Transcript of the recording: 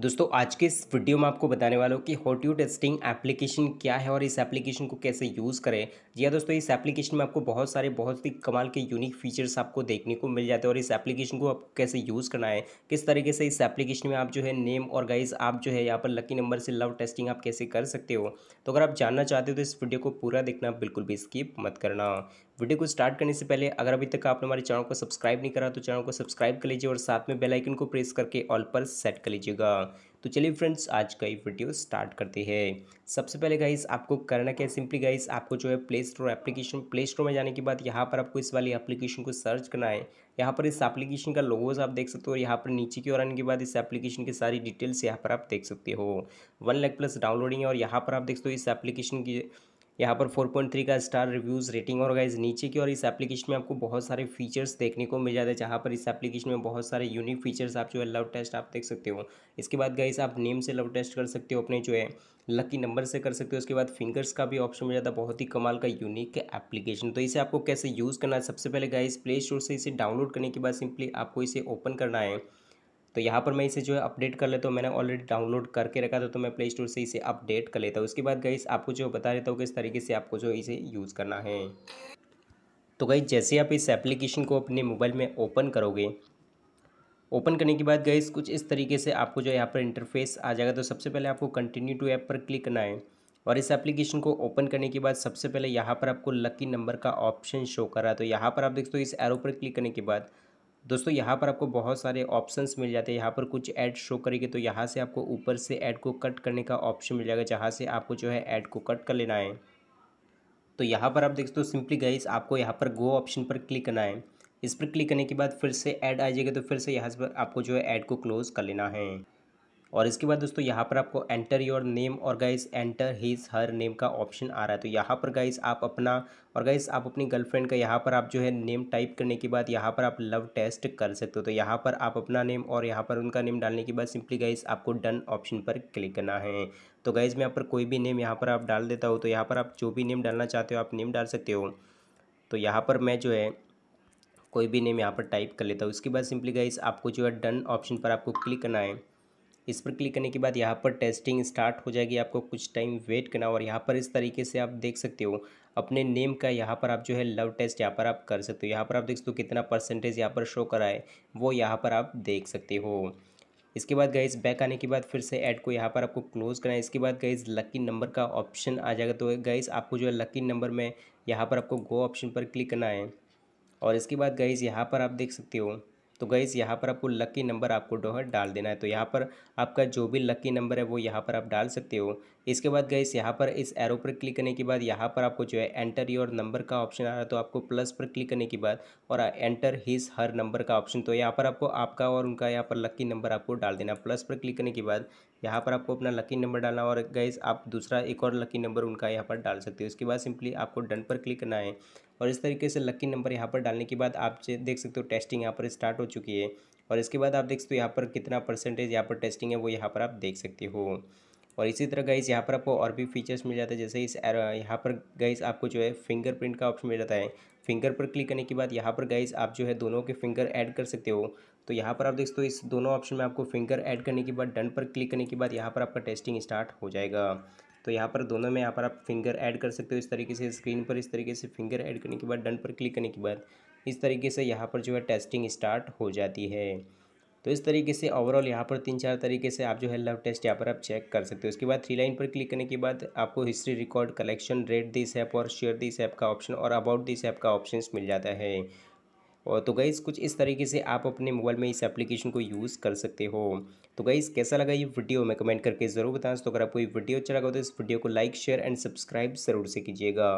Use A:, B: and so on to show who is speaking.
A: दोस्तों आज के इस वीडियो में आपको बताने वाला हूँ कि होट्यू टेस्टिंग एप्लीकेशन क्या है और इस एप्लीकेशन को कैसे यूज़ करें जी हाँ दोस्तों इस एप्लीकेशन में आपको बहुत सारे बहुत ही कमाल के यूनिक फीचर्स आपको देखने को मिल जाते हैं और इस एप्लीकेशन को आपको कैसे यूज़ करना है किस तरीके से इस एप्लीकेशन में आप जो है नेम और गाइज आप जो है यहाँ पर लकी नंबर से लव टेस्टिंग आप कैसे कर सकते हो तो अगर आप जानना चाहते हो तो इस वीडियो को पूरा देखना बिल्कुल भी स्किप मत करना वीडियो को स्टार्ट करने से पहले अगर अभी तक आपने हमारे चैनल को सब्सक्राइब नहीं करा तो चैनल को सब्सक्राइब कर लीजिए और साथ में बेल आइकन को प्रेस करके ऑल पर सेट कर लीजिएगा तो चलिए फ्रेंड्स आज का ये वीडियो स्टार्ट करते हैं सबसे पहले गाइस आपको करना क्या है सिंपली गाइस आपको जो है play store application play store में जाने के बाद यहाँ पर आपको इस वाली एप्लीकेशन को सर्च करना है यहाँ पर इस एप्लीकेशन का लोगोज आप देख सकते हो और यहाँ पर नीचे की ओर आने के बाद इस एप्लीकेशन की सारी डिटेल्स यहाँ पर आप देख सकते हो वन लैक प्लस डाउनलोडिंग है और यहाँ पर आप देख सकते हो इस एप्लीकेशन की यहाँ पर 4.3 का स्टार रिव्यूज़ रेटिंग और गाइज नीचे की और इस एप्लीकेशन में आपको बहुत सारे फीचर्स देखने को मिल जाते हैं जहाँ पर इस एप्लीकेशन में बहुत सारे यूनिक फीचर्स आप जो है लव टेस्ट आप देख सकते हो इसके बाद गाइज आप नेम से लव टेस्ट कर सकते हो अपने जो है लकी नंबर से कर सकते हो उसके बाद फिंगर्स का भी ऑप्शन मिल जाता है बहुत ही कमाल का यूनिक एप्लीकेशन तो इसे आपको कैसे यूज़ करना है सबसे पहले गाइज प्ले स्टोर से इसे डाउनलोड करने के बाद सिंपली आपको इसे ओपन करना है तो यहाँ पर मैं इसे जो है अपडेट कर लेता हूँ मैंने ऑलरेडी डाउनलोड करके रखा था तो मैं प्ले स्टोर से इसे अपडेट कर लेता हूँ उसके बाद गई आपको जो बता देता हूँ किस तरीके से आपको जो इसे यूज़ करना है तो गई जैसे आप इस एप्लीकेशन को अपने मोबाइल में ओपन करोगे ओपन करने के बाद गई कुछ इस तरीके से आपको जो यहाँ पर इंटरफेस आ जाएगा तो सबसे पहले आपको कंटिन्यू टू ऐप पर क्लिक करना है और इस एप्लीकेशन को ओपन करने के बाद सबसे पहले यहाँ पर आपको लकी नंबर का ऑप्शन शो कर रहा है तो यहाँ पर आप देख सकते हो इस एरो पर क्लिक करने के बाद दोस्तों यहाँ पर आपको बहुत सारे ऑप्शंस मिल जाते हैं यहाँ पर कुछ ऐड शो करेंगे तो यहाँ से आपको ऊपर से ऐड को कट करने का ऑप्शन मिल जाएगा जहाँ से आपको जो है ऐड को कट कर लेना है तो यहाँ पर आप देख सकते हो सिंपली गाइस आपको यहाँ पर गो ऑप्शन पर क्लिक करना है इस पर क्लिक करने के बाद फिर से ऐड आ जाएगा तो फिर से यहाँ पर आपको जो है ऐड को क्लोज़ कर लेना है और इसके बाद दोस्तों यहाँ पर आपको एंटर योर नेम और guys enter his her name का ऑप्शन आ रहा है तो यहाँ पर गाइस आप अपना और गाइस आप अपनी गर्लफ्रेंड का यहाँ पर आप जो है नेम टाइप करने के बाद यहाँ पर आप लव टेस्ट कर सकते हो तो यहाँ पर आप अपना नेम और यहाँ पर उनका नेम डालने के बाद सिंपली गाइस आपको डन ऑप्शन पर क्लिक करना है तो गाइज़ मैं यहाँ पर कोई भी नेम यहाँ पर आप डाल देता हूँ तो यहाँ पर आप जो भी नेम डालना चाहते हो आप नेम डाल सकते हो तो यहाँ पर मैं जो है कोई भी नेम यहाँ पर टाइप कर लेता हूँ उसके बाद सिंपली गाइज़ आपको जो है डन ऑप्शन पर आपको क्लिक करना है इस पर क्लिक करने के बाद यहाँ पर टेस्टिंग स्टार्ट हो जाएगी आपको कुछ टाइम वेट करना और यहाँ पर इस तरीके से आप देख सकते हो अपने नेम का यहाँ पर आप जो है लव टेस्ट यहाँ पर आप कर सकते हो यहाँ पर आप देख सकते हो कितना परसेंटेज यहाँ पर शो करा है वो यहाँ पर आप देख सकते हो इसके बाद गाइज बैक आने के बाद फिर से ऐड को यहाँ पर आपको क्लोज करना है इसके बाद गाइज लकी नंबर का ऑप्शन आ जाएगा तो गाइज आपको जो है लकी नंबर में यहाँ पर आपको गो ऑप्शन पर क्लिक करना है और इसके बाद गाइज यहाँ पर आप देख सकते हो तो गईस यहाँ पर आपको लकी नंबर आपको जो है डाल देना है तो यहाँ पर आपका जो भी लकी नंबर है वो यहाँ पर आप डाल सकते हो इसके बाद गईस यहाँ पर इस एरो पर क्लिक करने के बाद यहाँ पर आपको जो है एंटर योर नंबर का ऑप्शन आ रहा है तो आपको प्लस पर क्लिक करने के बाद और एंटर हिज हर नंबर का ऑप्शन तो यहाँ पर आपको आपका और उनका यहाँ पर लकी नंबर आपको डाल देना प्लस पर क्लिक करने के बाद यहाँ पर आपको अपना लकी नंबर डालना और गईस आप दूसरा एक और लकी नंबर उनका यहाँ पर डाल सकते हो इसके बाद सिंपली आपको डन पर क्लिक करना है और इस तरीके से लक्की नंबर यहाँ पर डालने के बाद आप देख सकते हो टेस्टिंग यहाँ पर स्टार्ट हो चुकी है और इसके बाद आप देख सकते हो यहाँ पर कितना परसेंटेज यहाँ पर टेस्टिंग है वो यहाँ पर आप देख सकते हो और इसी तरह गाइस यहाँ पर आपको और भी फीचर्स मिल जाते हैं जैसे इस यहाँ पर गाइस आपको जो है फिंगरप्रिंट का ऑप्शन मिल जाता है फिंगर पर क्लिक करने के बाद यहाँ पर गाइस आप जो है दोनों के फिंगर ऐड कर सकते हो तो यहाँ पर आप देख सकते हो इस दोनों ऑप्शन में आपको फिंगर ऐड करने के बाद डन पर क्लिक करने के बाद यहाँ पर आपका टेस्टिंग स्टार्ट हो जाएगा तो यहाँ पर दोनों में यहाँ पर आप फिंगर ऐड कर सकते हो इस तरीके से स्क्रीन पर इस तरीके से फिंगर ऐड करने के बाद डन पर क्लिक करने के बाद इस तरीके से यहाँ पर जो है टेस्टिंग स्टार्ट हो जाती है तो इस तरीके से ओवरऑल यहाँ पर तीन चार तरीके से आप जो है लव टेस्ट यहाँ पर आप चेक कर सकते हो उसके बाद थ्री लाइन पर क्लिक करने के बाद आपको history record collection rate this app और शेयर दिस ऐप का ऑप्शन और अबाउट दिस ऐप का ऑप्शन मिल जाता है और तो गईस कुछ इस तरीके से आप अपने मोबाइल में इस एप्लीकेशन को यूज़ कर सकते हो तो गईस कैसा लगा ये वीडियो मैं कमेंट करके ज़रूर बताएं तो अगर आपको ये वीडियो अच्छा लगा तो इस वीडियो को लाइक शेयर एंड सब्सक्राइब ज़रूर से कीजिएगा